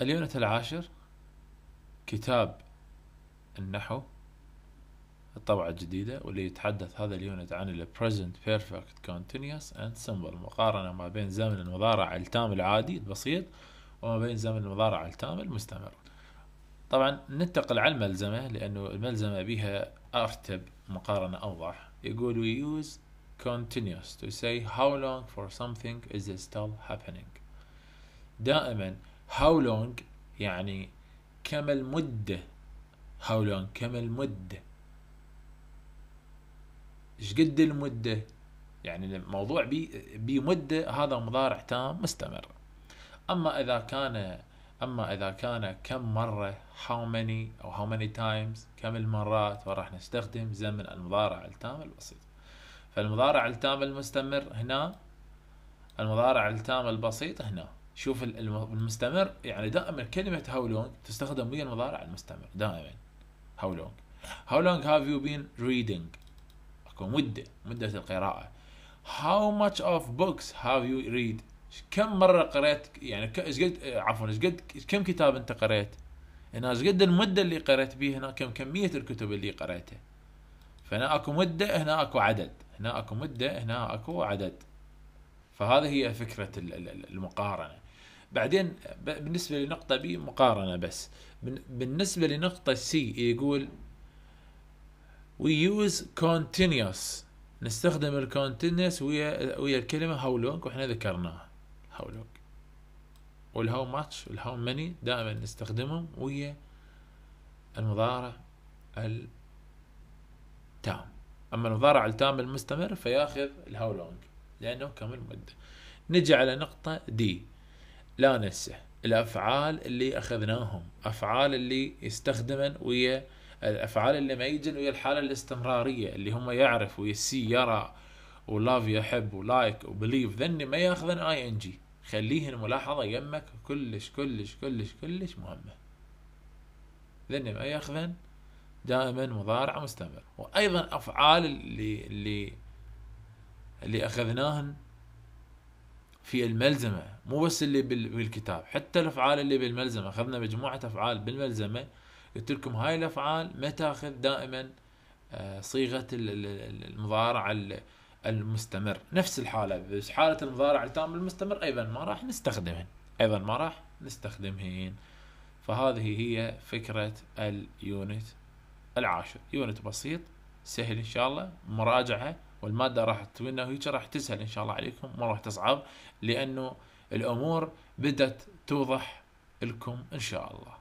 اليونت العاشر كتاب النحو الطبعة الجديدة واللي يتحدث هذا اليونت عن ال Present Perfect Continuous and Simple مقارنة ما بين زمن المضارع التام العادي البسيط وما بين زمن المضارع التام المستمر طبعا ننتقل على الملزمة لأنه الملزمة بها أرتب مقارنة أوضح يقول we use continuous to say how long for something is still happening دائما how long يعني كم المدة how long كم المدة ايش قد المدة يعني الموضوع بي بمدة هذا مضارع تام مستمر أما إذا كان أما إذا كان كم مرة how many أو how many times كم المرات وراح نستخدم زمن المضارع التام البسيط فالمضارع التام المستمر هنا المضارع التام البسيط هنا شوف المستمر يعني دائما كلمة هاو لونج تستخدم ويا المضارع المستمر دائما هاو لونج هاو لونج هاف يو بين ريدينج اكو مدة مدة القراءة هاو ماتش اوف بوكس هاف يو ريد كم مرة قريت يعني ايش قد آه، عفوا ايش قد كم كتاب انت قريت؟ هنا ايش قد المدة اللي قريت بيها هنا كم كمية الكتب اللي قريتها؟ فهنا اكو مدة هنا اكو عدد هنا اكو مدة هنا اكو عدد فهذه هي فكره المقارنه بعدين بالنسبه لنقطه بي مقارنه بس بالنسبه لنقطه سي يقول we use continuous نستخدم الكونتينيوس ويا ويا الكلمه how long واحنا ذكرناها وال how والهاو ماتش والهاو ماني دائما نستخدمهم ويا المضارع التام اما المضارع التام المستمر فياخذ الهاو لونج لأنه كمل مده نجي على نقطة دي لا ننسى الأفعال اللي أخذناهم أفعال اللي يستخدمن ويا الأفعال اللي ما يجن ويا الحالة الاستمرارية اللي هم يعرف ويسي يرى ولاف يحب ولايك وبليف ذني ما ياخذن اي ان جي خليهن الملاحظة يمك كلش كلش كلش كلش مهمة ذني ما ياخذن دائما مضارع مستمر وايضا افعال اللي اللي اللي اخذناهن في الملزمة مو بس اللي بالكتاب حتى الافعال اللي بالملزمة اخذنا مجموعة افعال بالملزمة قلت لكم هاي الافعال ما تاخذ دائما آه، صيغة المضارع المستمر نفس الحالة بس حالة المضارع التام المستمر ايضا ما راح نستخدمهن ايضا ما راح نستخدمهن فهذه هي فكرة اليونت العاشر يونت بسيط سهل ان شاء الله مراجعة والمادة راح تولنا وهيك راح تسهل إن شاء الله عليكم ما راح تصعب لأنه الأمور بدأت توضح لكم إن شاء الله